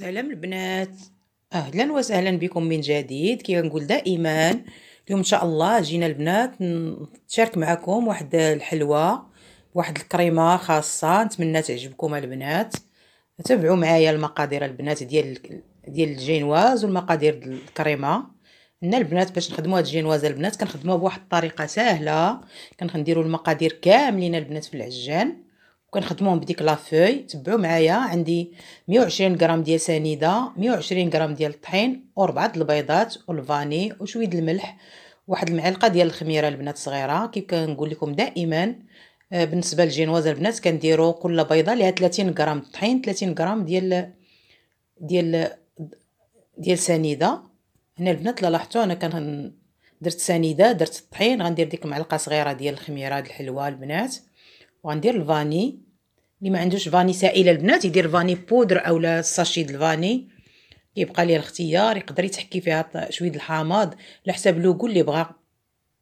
السلام البنات اهلا وسهلا بكم من جديد كي نقول دائما اليوم ان شاء الله جينا البنات نشارك معكم واحد الحلوه واحد الكريمه خاصه نتمنى تعجبكم البنات تابعوا معايا المقادير البنات ديال ديال الجينواز والمقادير الكريمه هنا البنات باش نخدموا هاد الجينواز البنات كنخدموها بواحد الطريقه سهله كنديروا المقادير كاملين البنات في العجان كنخدموهم بديك لافوي تبعوا معايا عندي 120 غرام ديال سنيده 120 غرام ديال الطحين وربعه البيضات والفاني وشويه الملح واحد المعلقه ديال الخميره البنات صغيره كيف كنقول لكم دائما آه، بالنسبه للجينواز البنات كنديروا كل بيضه ليها 30 غرام طحين 30 غرام ديال ديال ديال سنيده هنا البنات لاحظتوا انا كن درت سنيده درت الطحين غندير ديك معلقه صغيره ديال الخميره الحلوه البنات وغندير الفاني اللي ما عندوش فاني سائله البنات يدير فاني بودر اولا ساشي د الفاني يبقى ليه الاختيار يقدر يتحكي فيها شويه الحامض على حساب لوكو اللي بغا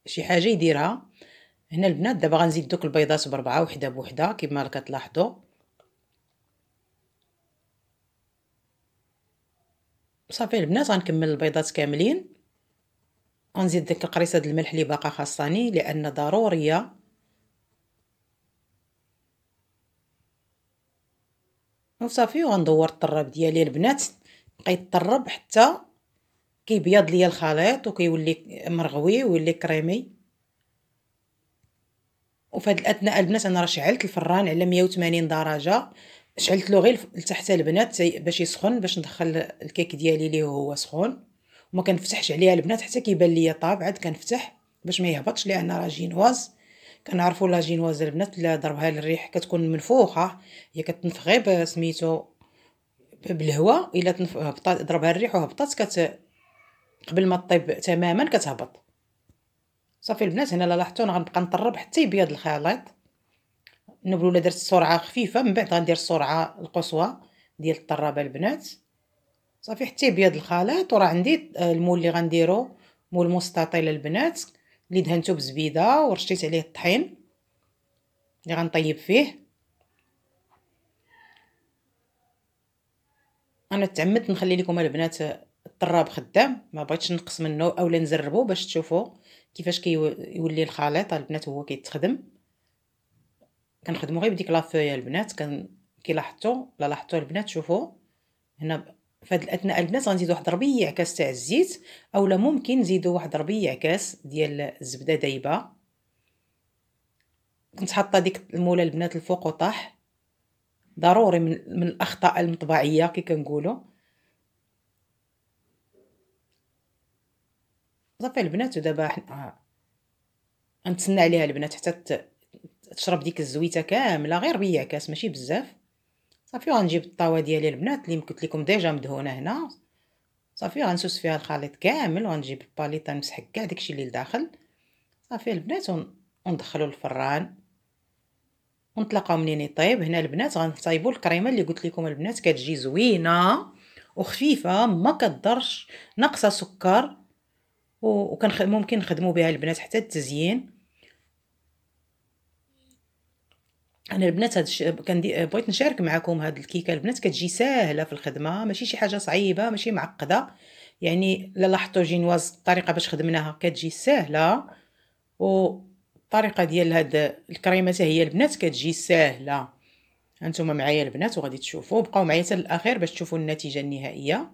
شي حاجه يديرها هنا البنات دابا غنزيد دوك البيضات بربعه وحده بوحده كما كتلاحظوا صافي البنات غنكمل البيضات كاملين غنزيد ديك القريصه د الملح اللي باقا خاصاني لان ضروريه وصافي وغندور الطراب ديالي البنات بقيت يطرب حتى كيبيض ليا الخليط وكيولي مرغوي ويولي كريمي وفي هاد الاثناء البنات انا راه شعلت الفران على 180 درجه شعلت له غير لتحت البنات باش يسخن باش ندخل الكيك ديالي ليه هو سخون وما كنفتحش عليها البنات حتى كيبان ليا طاب عاد كنفتح باش ما يهبطش لان راه جينواز كنعرفوا لا جينواز البنات اللي ضربها للريح كتكون منفوخه هي كتنفخ غير سميتو بالهواء الا تنف... هبطات ضربها الريح وهبطات كت قبل ما طيب تماما كتهبط صافي البنات هنا لاحظتوا انا غنبقى نطرب حتى يبيض الخليط النبلوله درت سرعه خفيفه من بعد غندير السرعه القصوى ديال الطرابه البنات صافي حتى يبيض الخليط وراه عندي آه، المول اللي غنديرو مول مستطيل البنات اللي دهنته بزبيده ورشيت عليه الطحين اللي غنطيب فيه انا تعمدت نخلي لكم البنات الطراب خدام ما بغيتش نقص منه اولا نزربو باش تشوفوا كيفاش كيولي كي الخليط البنات هو كيتخدم كنخدمو غير بديك لافويا البنات كن كي لاحظتوا لا لاحظتوا البنات شوفوا هنا فهاد الاثناء البنات غنزيدو واحد ربيع كاس تاع الزيت اولا ممكن نزيدو واحد ربيع كاس ديال الزبده دايبه كنت حاطه ديك المولى البنات الفوق وطاح ضروري من, من الاخطاء المطبعيه كي كنقولوا صافي البنات ودابا حنا غنتسنى عليها البنات حتى تشرب ديك الزويته كامله غير ربيع كاس ماشي بزاف صافي غنجيب الطاوه ديالي البنات اللي قلت لكم ديجا مدهونه هنا صافي غنسوس فيها الخليط كامل وغنجيب الباليطه نمسح كاع داكشي اللي لداخل صافي البنات وندخلو الفران ونتلاقاو منين يطيب هنا البنات غنصايبو الكريمه اللي قلت لكم البنات كتجي زوينه وخفيفه ما كتضرش ناقصه سكر وكان ممكن نخدمو بها البنات حتى التزيين انا البنات هاد كندي بغيت نشارك معكم هاد الكيكه البنات كتجي ساهله في الخدمه ماشي شي حاجه صعيبه ماشي معقده يعني الا لاحظتوا جينواز الطريقه باش خدمناها كتجي ساهله والطريقه ديال هاد الكريمه هي البنات كتجي ساهله هانتوما معايا البنات وغادي تشوفوا بقاو معايا حتى الاخير باش تشوفوا النتيجه النهائيه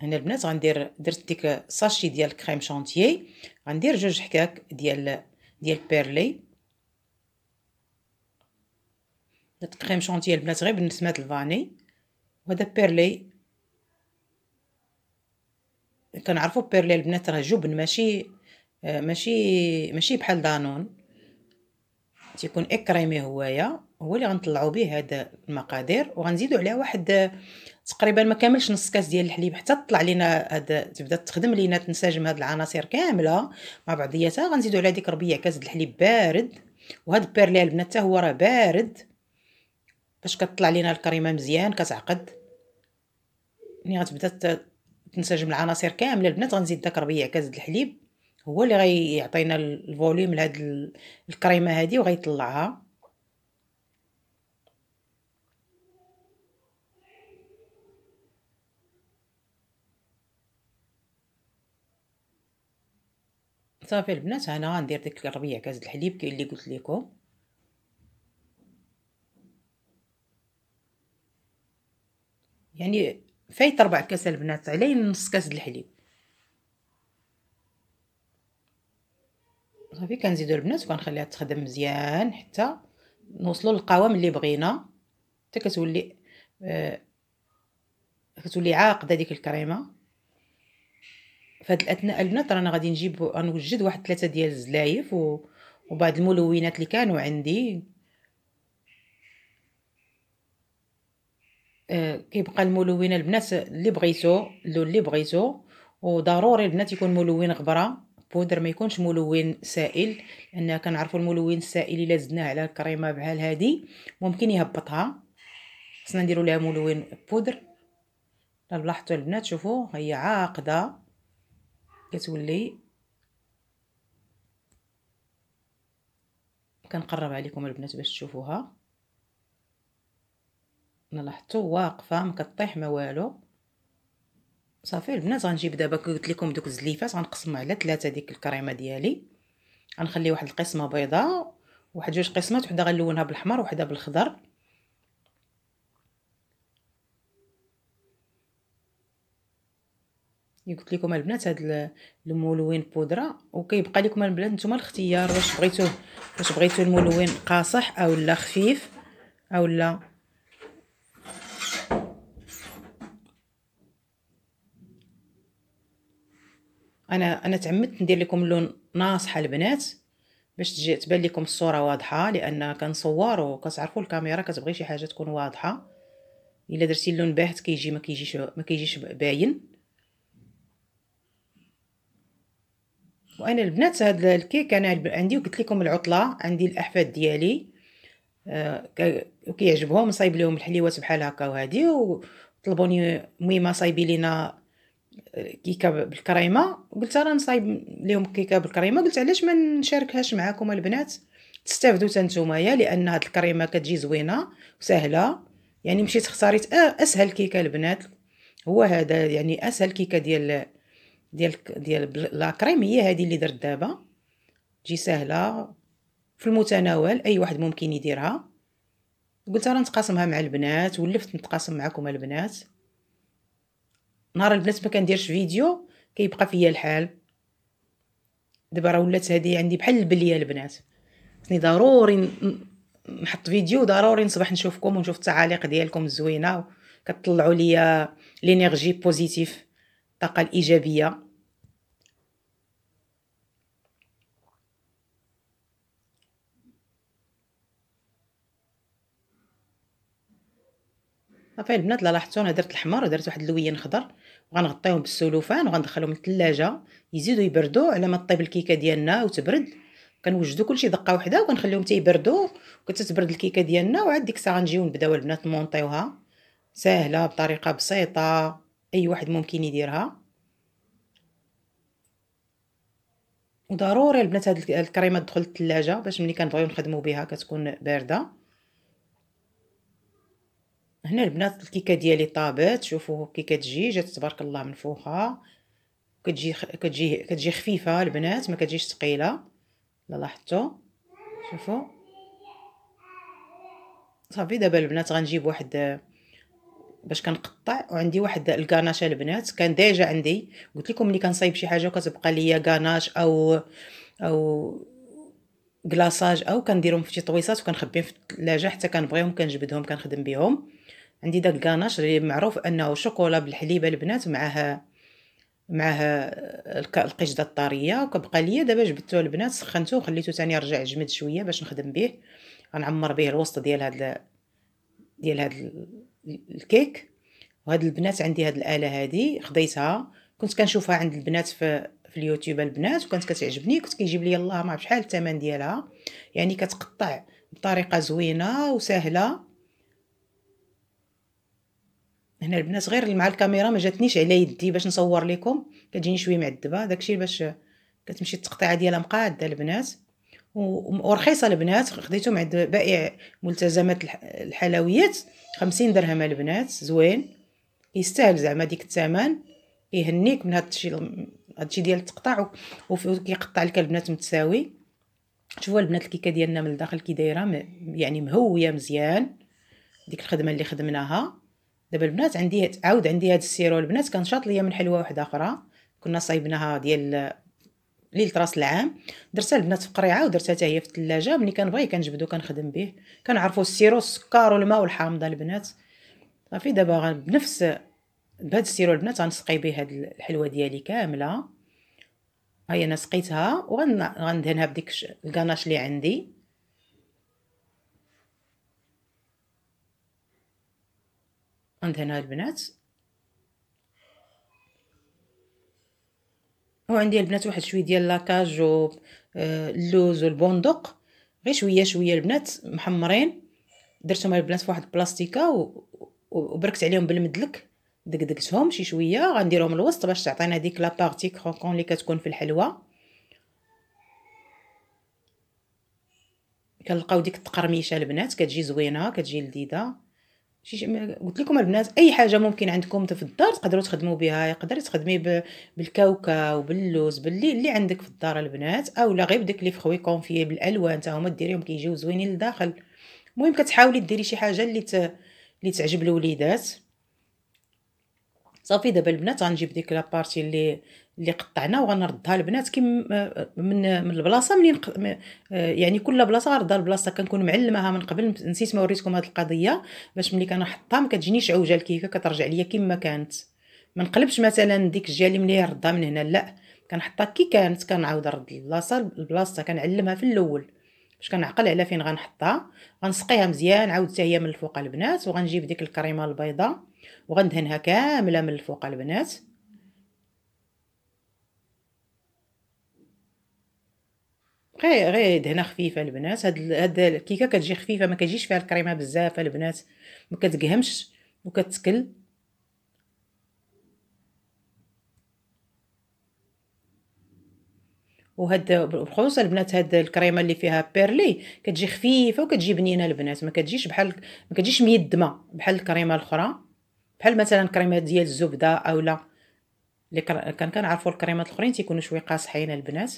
هنا البنات غندير درت ديك ساشي ديال كريم شانتيي غندير جوج حكاك ديال ديال بيرلي هاد كريم شونتيي البنات غير بنسمه الفاني وهذا بيرلي كنعرفوا بيرلي البنات راه جبن ماشي ماشي ماشي بحال دانون تيكون اكريمي هوايا هو اللي غنطلعوا به هذا المقادير وغنزيدوا عليها واحد تقريبا ما كاملش نص كاس ديال الحليب حتى تطلع لينا هاد تبدا تخدم لينا تنسجم هاد العناصر كامله مع بعضياتها غنزيدوا على ديك ربيع كاس د الحليب بارد وهاد بيرلي البنات حتى هو راه بارد باش كطلع لينا الكريمه مزيان كتعقد ملي غتبدا تنسجم العناصر كامله البنات غنزيد داك ربيع كاس الحليب هو اللي غيعطينا الفوليوم لهاد الكريمه هادي وغيطلعها صافي البنات انا غندير ديك الربيع كاس الحليب كاين اللي قلت لكم يعني فايت ربع كاس البنات علي نص كاس د الحليب صافي كنزيدو البنات وكنخليها تخدم مزيان حتى نوصلوا للقوام اللي بغينا حتى كتولي آه كتولي عاقده ديك الكريمه فهاد الاثناء البنات رانا غادي نجيب غنوجد واحد ثلاثه ديال الزلايف وبعض الملونات اللي كانوا عندي آه، كيبقى الملون البنات اللي بغيتو اللون اللي بغيتو وضروري البنات يكون ملون غبره بودر ما يكونش ملون سائل لان كنعرفوا الملون السائل الا زدناه على الكريمه بحال هادي ممكن يهبطها خصنا نديروا لها ملون بودر لاحظتوا البنات شوفوا هي عاقده كتولي كنقرب عليكم البنات باش تشوفوها لاحظتوا واقفه مكطيح ما والو صافي البنات غنجيب دابا قلت لكم دوك الزليفات غنقسمها على ثلاثه ديك الكريمه ديالي غنخلي واحد القسمه بيضاء واحد جوج قسمات وحده غنلونها بالاحمر وحده بالخضر قلت لكم البنات هاد الملون بودره وكيبقى لكم البنات نتوما الاختيار واش بغيتوه واش بغيتو الملون قاصح اولا خفيف اولا انا انا تعمدت ندير لكم اللون ناصحه البنات باش تجي تبان لكم الصوره واضحه لان كنصور وكتعرفوا الكاميرا كتبغي شي حاجه تكون واضحه الا درتي اللون باهت كيجي ما كيجيش ما كيجيش باين وانا البنات هاد الكيك انا عندي وقلت لكم العطله عندي الاحفاد ديالي وكيعجبهم آه، كيعجبهم نصايب لهم الحليوات بحال هكا وهادي وطلبوني ميما صايبي لينا كيكه بالكريمه قلت راه نصايب لهم كيكه بالكريمه قلت علاش ما نشاركهاش معاكم البنات تستافدوا حتى يا لان هاد الكريمه كتجي زوينه وسهله يعني مشيت اختاريت آه، اسهل كيكه البنات هو هذا يعني اسهل كيكه ديال ديال ديال لا كريم هي هذه اللي درت دابا تجي سهله في المتناول اي واحد ممكن يديرها قلت راه نتقاسمها مع البنات ولفت نتقاسم معكم البنات نهار البنات ما كنديرش فيديو كيبقى فيا الحال دابا راه ولات هذه عندي بحال البليه البنات خصني ضروري نحط فيديو ضروري نصبح نشوفكم ونشوف التعاليق ديالكم الزوينه كتطلعوا ليا لينيرجي بوزيتيف الطاقه الايجابيه صافي البنات لا لاحظتوا انا درت الحمر درت واحد اللوين خضر غنغطيهم بالسلوفان وغندخلهم الثلاجه يزيدوا يبردوا على ما طيب الكيكه ديالنا وتبرد كنوجدوا كلشي دقه وحده وكنخليهم تيبردوا وكتتبرد الكيكه ديالنا وعاد ديك الساعه نجيو نبداو البنات نمونطيوها ساهله بطريقه بسيطه اي واحد ممكن يديرها وضروري البنات هاد الكريمه تدخل الثلاجه باش ملي كنبغيو نخدمو بها كتكون بارده هنا البنات الكيكه ديالي طابت شوفوا كي كتجي جات تبارك الله فوقها كتجي كتجي كتجي خفيفه البنات ما كتجيش ثقيله لا لاحظتوا شوفوا صافي دابا البنات غنجيب واحد باش كنقطع وعندي واحد الكاناش البنات كان ديجا عندي قلت لكم ملي كنصايب شي حاجه وكتبقى ليا كاناش او او كلاصاج او كنديرهم في شي طويصات وكنخبيهم في الثلاجه حتى كنبغيهم كنجبدهم كنخدم بهم عندي داك الكاناش اللي معروف انه شوكولا بالحليبه البنات معها معها القشده الطريه وكبقى ليا دابا جبدته البنات سخنته وخليته تاني رجع جمد شويه باش نخدم به غنعمر به الوسط ديال هاد ديال هاد الكيك وهاد البنات عندي هاد الاله هادي خديتها كنت كنشوفها عند البنات في في اليوتيوب البنات وكانت كتعجبني كنت كيجيب لي الله ما شحال الثمن ديالها يعني كتقطع بطريقه زوينه وسهله هنا البنات غير مع الكاميرا ما جاتنيش على يدي باش نصور لكم كتجيني شويه معذبه داكشي باش كتمشي التقطيعه ديالها مقاده البنات ورخيصه البنات خديته مع بائع ملتزمات الحلويات خمسين درهم البنات زوين يستاهل زعما ديك الثمن يهنيك من هادشي هادشي ديال التقطع وكيقطع لك البنات متساوي شوفوا البنات الكيكه ديالنا من الداخل كي دايره يعني مهويه مزيان ديك الخدمه اللي خدمناها دابا البنات عندي عاود عندي هاد السيرو البنات كان شاط ليا من حلوه واحده اخرى كنا صايبناها ديال ليله راس العام درتها البنات في قريعه ودرتها حتى هي في الثلاجه ملي كنبغي كنجبدو كنخدم به كنعرفوا السيرو السكر والماء والحامضه البنات صافي دابا بنفس بهاد السيرو البنات غنسقي به هاد الحلوه ديالي كامله هي انا سقيتها وغندهنها بديك الكاناش اللي عندي غندهنها البنات وعندي البنات واحد شويه ديال لاكاج و آه، اللوز والبندق غير شويه شويه البنات محمرين درتهم البنات في واحد البلاستيكه وبركت عليهم بالمدلك دقدقتهم شي شويه غنديرهم الوسط باش تعطينا ديك لا بارتي كروكون اللي كتكون في الحلوى كنلقاو ديك التقرميشه البنات كتجي زوينه كتجي لذيذه شي قلت لكم البنات اي حاجه ممكن عندكم في الدار تقدروا تخدموا بها يقدر تخدمي بالكاوكا بالكاوكاو باللوز باللي اللي عندك في الدار البنات اولا غير بدك لي فخوي كونفي بالالوان حتى هما ديريهم كيجيو زوينين لداخل المهم كتحاولي ديري شي حاجه اللي ت... اللي تعجب الوليدات صافي دابا البنات غنجيب ديك لابارتي اللي اللي قطعنا وغنردها البنات كيم من من البلاصه منين آه، يعني كل بلاصه غنردها البلاصه كنكون معلماها من قبل نسيت ما وريتكم هذه القضيه باش ملي كنحطها ما كتجينيش عوجه الكيكه كترجع ليا كما كانت ما نقلبش مثلا ديك الجهه اللي ملي ردها من هنا لا كنحطها كي كانت كنعاود نرد البلاصه البلاصه كنعلمها في الاول باش كنعقل على فين غنحطها غنسقيها مزيان عاود حتى هي من الفوق البنات وغنجيب ديك الكريمه البيضه وغندهنها كامله من الفوق البنات غير غير دهنه خفيفه البنات هاد هاد الكيكه كتجي خفيفه ما كتجيش فيها الكريمه بزاف البنات ما كتقهمش وكتكل وهاد بخصوص البنات هاد الكريمه اللي فيها بيرلي كتجي خفيفه وكتجي بنينه البنات ما كتجيش بحال ما كتجيش ميدمه بحال الكريمه الاخرى بحال مثلا كريمات ديال الزبده اولا اللي كان كنعرفوا الكريمات الاخرين تيكونوا شويه قاصحين البنات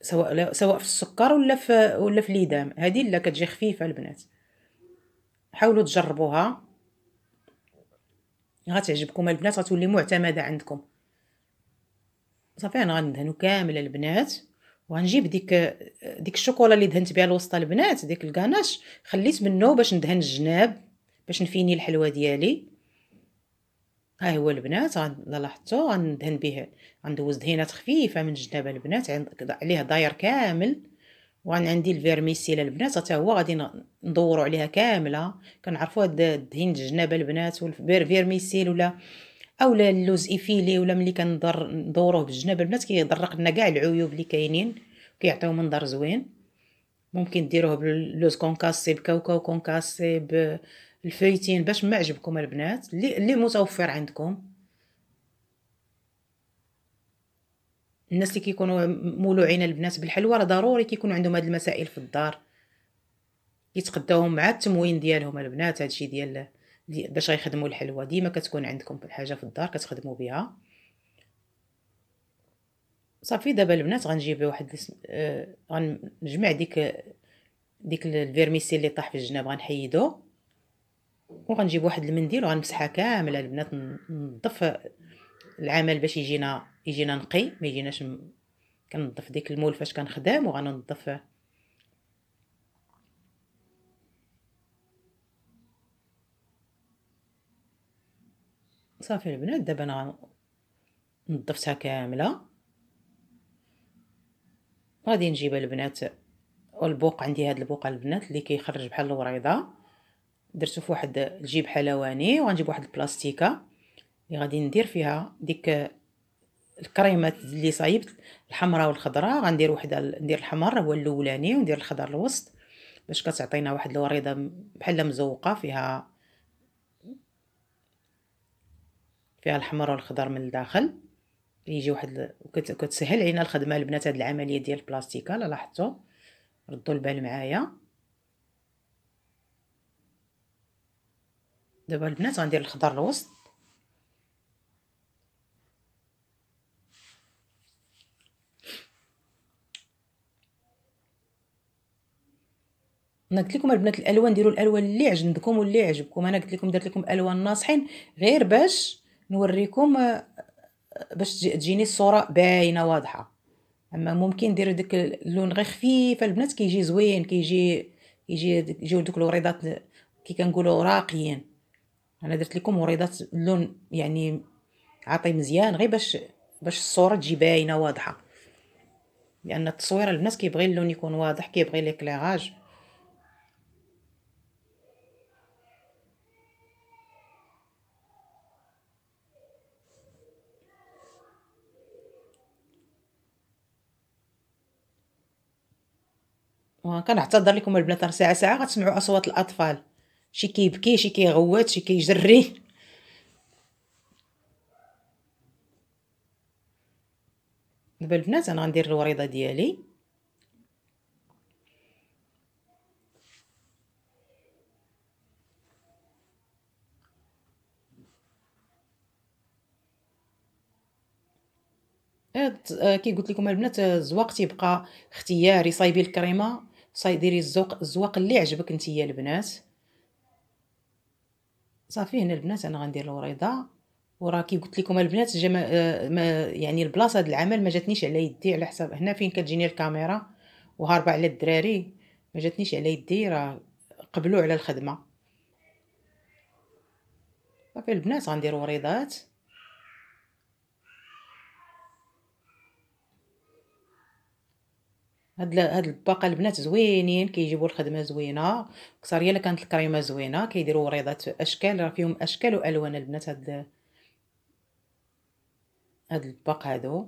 سواء سواء في السكر ولا في ولا في ليدام هذه لا كتجي خفيفه البنات حاولوا تجربوها غتعجبكم البنات غتولي معتمده عندكم صافي انا غندهنو كامل البنات وغنجيب ديك ديك الشوكولا اللي دهنت بها الوسطى البنات ديك الكاناش خليت منه باش ندهن الجناب باش نفيني الحلوه ديالي ها هو البنات لاحظتو غندهن به غندوز دهينات خفيفه من الجنابه البنات عليه داير كامل وانا عندي الفيرميسيل البنات حتى هو غادي ندورو عليها كامله كنعرفوا هاد الدهين الجنابه البنات والفيرميسيل ولا اولا اللوز ايفيلي ولا ملي كندور بالجناب البنات كيضرق لنا كاع العيوب اللي كاينين كيعطيو منظر زوين ممكن ديروه باللوز كونكاسي بكاوكاو كونكاسي الفايتين باش ما عجبكم البنات اللي اللي متوفر عندكم الناس اللي كيكونوا مولوعين البنات بالحلوى راه ضروري كيكونوا عندهم هاد المسائل في الدار يتقداوهم مع التموين ديالهم البنات هادشي ديال دي باش غيخدموا الحلوى ديما كتكون عندكم الحاجه في الدار كتخدموا بها صافي دابا البنات غنجيب واحد آه، غنجمع ديك ديك الفيرميسي اللي طاح في الجناب غنحيدو وغنجيب واحد المنديل وغنمسحها كامله البنات نضف العمل باش يجينا يجينا نقي ما يجيناش م... كنضف ديك المول فاش كنخدم وغنضف صافي البنات دابا انا نظفتها كامله غادي نجيب البنات والبوق عندي هاد البوق البنات اللي كيخرج بحال الوريضه درتو في واحد الجيب حلواني وغنجيب واحد البلاستيكه اللي غادي ندير فيها ديك الكريمات اللي صايبت الحمراء والخضراء غندير وحده ندير الحمر هو الاولاني وندير الخضر الوسط باش كتعطينا واحد الوريضه بحال مزوقه فيها فيها الحمر والخضر من الداخل يجي واحد كتسهل علينا الخدمه البنات هاد العمليه ديال البلاستيكه لاحظتوا ردوا البال معايا دابا البنات غندير الخضر الوسط انا قلت لكم البنات الالوان ديروا الالوان اللي عجبكم واللي عجبكم انا قلت لكم درت لكم الوان ناصحين غير باش نوريكم آه، آه، باش تجيني الصوره باينه واضحه اما ممكن ندير داك اللون غير خفيف البنات كيجي زوين كيجي كيجي يجيو دوك الوريضات كي كنقولوا راقيين انا درت لكم وريضات اللون يعني عاطي مزيان غير باش باش الصوره تجي باينه واضحه لان التصويره الناس كيبغي اللون يكون واضح كيبغي ليكلاغاج وكنعتذر لكم البنات راه ساعه ساعه غتسمعوا اصوات الاطفال شي كيبكي شي كيغوت شي كيجري دابا البنات انا غندير الوريضه ديالي آه، كي قلت لكم البنات آه، الزواق تيبقى اختياري صايبي الكريمه صايديري ديري الزوق الزواق اللي عجبك نتيا البنات صافي هنا البنات انا غندير الوريضه وراه كي قلت لكم البنات جا آه، ما يعني البلاصه ديال العمل ما جاتنيش على يدي على حساب هنا فين كتجيني الكاميرا وهاربه على الدراري ما جاتنيش على يدي راه قبلوا على الخدمه صافي البنات غندير وريضات هاد هاد الباقه البنات زوينين كيجيبوا الخدمه زوينه كثر يلا كانت الكريمه زوينه كيديروا وريضات اشكال راه فيهم اشكال والوان البنات هاد هاد الباق هادو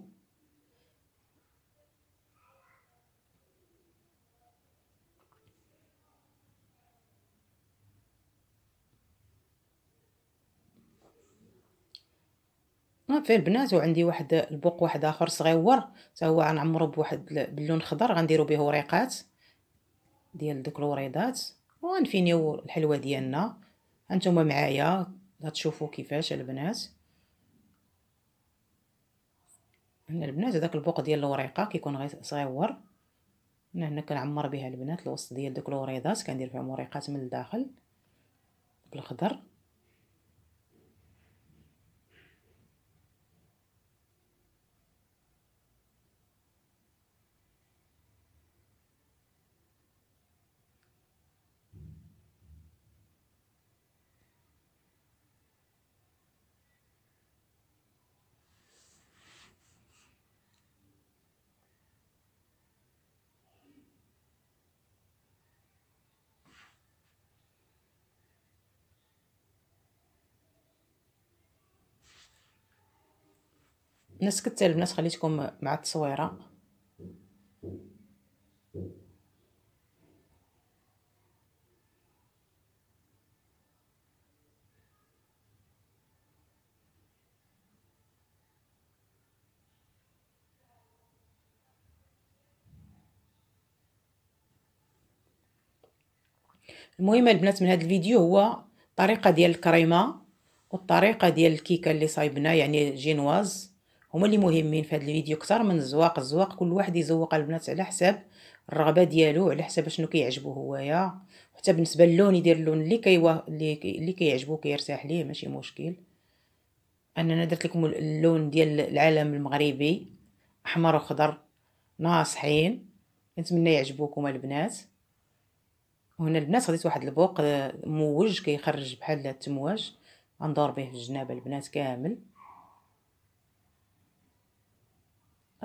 ما فين البنات وعندي واحد البوق واحد اخر صغيور حتى هو غنعمرو بواحد باللون خضر غنديرو به وريقات ديال دوك الوريضات وغنفينيو الحلوه ديالنا هانتوما معايا غتشوفوا كيفاش البنات هنا البنات هذاك البوق ديال الوريقه كيكون غير صغيور هنا هنا كنعمر بها البنات الوسط ديال دوك الوريضات كندير فيهم وريقات من الداخل بالخضر نسكت البنات خليتكم مع التصويره المهم البنات من هذا الفيديو هو طريقه ديال الكريمه والطريقه ديال الكيكه اللي صايبنا يعني جينواز هما اللي مهمين في هذا الفيديو اكثر من الزواق الزواق كل واحد يزوق البنات على حساب الرغبه ديالو على حساب شنو كيعجبو هوايا حتى بالنسبه للون يدير اللون اللي كي اللي كيعجبو كيرتاح ليه ماشي مشكل اننا درت لكم اللون ديال العالم المغربي احمر وخضر ناصحين نتمنى يعجبوكم البنات وهنا البنات خديت واحد البوق آه، موج كيخرج بحال التمواج غندور به الجناب البنات كامل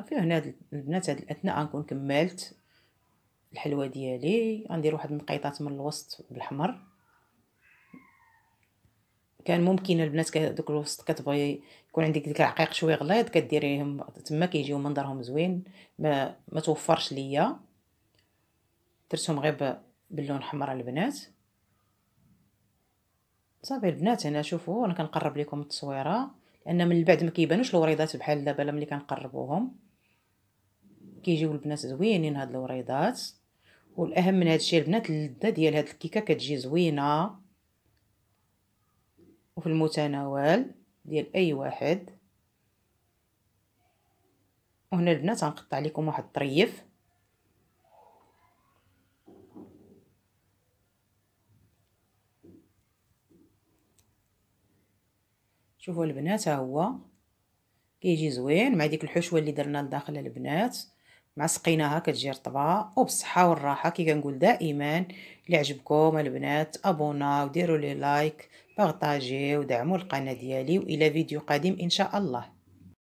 صافي هنا البنات هاد الاثناء غنكون كملت الحلوه ديالي غندير واحد النقيطات من الوسط بالاحمر كان ممكن البنات دوك الوسط كتبغي يكون عندك ديك العقيق شويه غليظ كديريهم تما كيجيو منظرهم زوين ما ما توفرش ليا درتهم غير باللون حمر البنات صافي البنات هنا شوفوا انا كنقرب لكم التصويره لان من بعد ما كيبانوش الوريضات بحال دابا ملي كنقربوهم كيجيو البنات زوينين هاد الوريضات والاهم من هادشي البنات اللذه ديال هاد الكيكه كتجي زوينه وفي المتناول ديال اي واحد وهنا البنات غنقطع لكم واحد الطريف شوفوا البنات ها هو كيجي زوين مع ديك الحشوه اللي درنا لداخل البنات مع سقيناها كتجي رطبه وبالصحه والراحه كي كنقول دائما اللي عجبكم البنات ابوناو وديروا لي لايك بارطاجيو ودعموا القناه ديالي والى فيديو قادم ان شاء الله